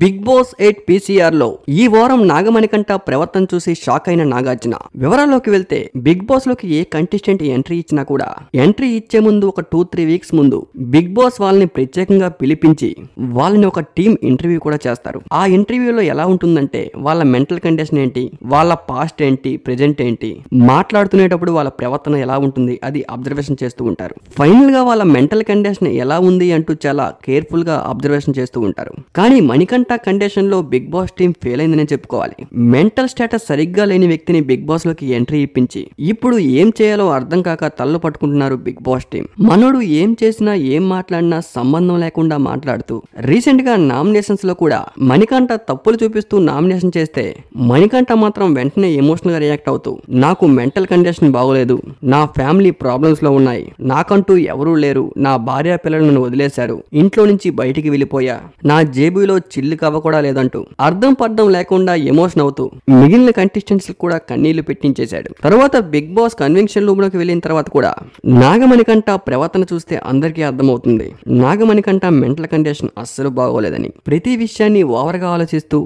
big boss eight పీసీఆర్లో ఈ వారం నాగమణికంట ప్రవర్తన చూసి షాక్ అయిన నాగార్జున వివరాల్లోకి వెళ్తే బిగ్ బాస్ లోకి ఏ కంటెస్టెంట్ ఎంట్రీ ఇచ్చినా కూడా ఎంట్రీ ఇచ్చే ముందు ఒక టూ త్రీ వీక్స్ ముందు బిగ్ బాస్ వాళ్ళని ప్రత్యేకంగా పిలిపించి వాళ్ళని ఒక టీం ఇంటర్వ్యూ కూడా చేస్తారు ఆ ఇంటర్వ్యూలో ఎలా ఉంటుందంటే వాళ్ళ మెంటల్ కండిషన్ ఏంటి వాళ్ళ పాస్ట్ ఏంటి ప్రెజెంట్ ఏంటి మాట్లాడుతునేటప్పుడు వాళ్ళ ప్రవర్తన ఎలా ఉంటుంది అది అబ్జర్వేషన్ చేస్తూ ఉంటారు ఫైనల్గా వాళ్ళ మెంటల్ కండిషన్ ఎలా ఉంది అంటూ చాలా కేర్ఫుల్గా అబ్జర్వేషన్ చేస్తూ ఉంటారు కానీ మణికంఠ కండిషన్లో బిగ్ బాస్ టీం ఫెయిల్ అయిందని చెప్పుకోవాలి మెంటల్ స్టేటస్ సరిగ్గా లేని వ్యక్తిని బిగ్ బాస్ లోకి ఎంట్రీ ఇప్పించి ఇప్పుడు ఏం చేయాలో అర్థం కాక తల్లు పట్టుకుంటున్నారు బిగ్ బాస్ టీం మనోడు ఏం చేసినా ఏం మాట్లాడినా సంబంధం లేకుండా మాట్లాడుతూ రీసెంట్ గా నామినేషన్స్ లో కూడా మణికంఠ తప్పులు చూపిస్తూ నామినేషన్ చేస్తే మణికంఠ మాత్రం వెంటనే ఎమోషనల్ గా రియాక్ట్ అవుతూ నాకు మెంటల్ కండిషన్ బాగోలేదు నా ఫ్యామిలీ ప్రాబ్లమ్స్ లో ఉన్నాయి నాకంటూ ఎవరూ లేరు నా భార్య పిల్లలను వదిలేశారు ఇంట్లో నుంచి బయటికి వెళ్ళిపోయా నా జేబులో చిల్లు కవ్వ కూడా లేదంటూ అర్థం పర్థం లేకుండా ఎమోషన్ అవుతూ మిగిలిన కంటెస్టెంట్స్ కూడా కన్నీళ్లు పెట్టించేశాడు తర్వాత బిగ్ బాస్ కన్వెన్షన్ రూమ్ లోకి వెళ్ళిన తర్వాత కూడా నాగమణికంట ప్రవర్తన చూస్తే అందరికీ అర్థమవుతుంది నాగమణికంట మెంటల్ కండిషన్ అస్సలు బాగోలేదని ప్రతి విషయాన్ని ఓవర్గా ఆలోచిస్తూ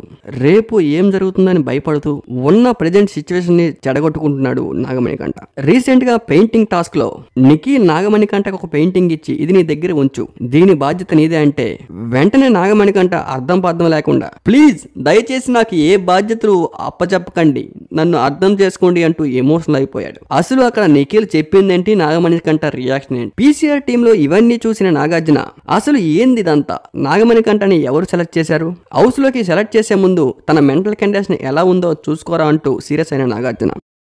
రేపు ఏం జరుగుతుందని భయపడుతూ ఉన్న ప్రజెంట్ సిచ్యువేషన్ ని చెడగొట్టుకుంటున్నాడు నాగమణికంట రీసెంట్ గా పెయింటింగ్ టాస్క్ లో నికి నాగమణికంటకు ఒక పెయింటింగ్ ఇచ్చి ఇది నీ దగ్గర ఉంచు దీని బాధ్యత నీదే అంటే వెంటనే నాగమణికంట అర్థం అర్థం లేకుండా ప్లీజ్ దయచేసి నాకు ఏ బాధ్యతలు అప్పచెప్పకండి నన్ను అర్థం చేసుకోండి అంటూ ఎమోషనల్ అయిపోయాడు అసలు అక్కడ నిఖిల్ చెప్పిందేంటి నాగమణి కంట రియాక్షన్ ఏంటి పీసీఆర్ టీంలో ఇవన్నీ చూసిన నాగార్జున అసలు ఏంది ఇదంతా నాగమణి కంటని ఎవరు సెలెక్ట్ చేశారు హౌస్ లోకి సెలెక్ట్ చేసే ముందు తన మెంటల్ కండిషన్ ఎలా ఉందో చూసుకోరా అంటూ సీరియస్ అయిన నాగార్జున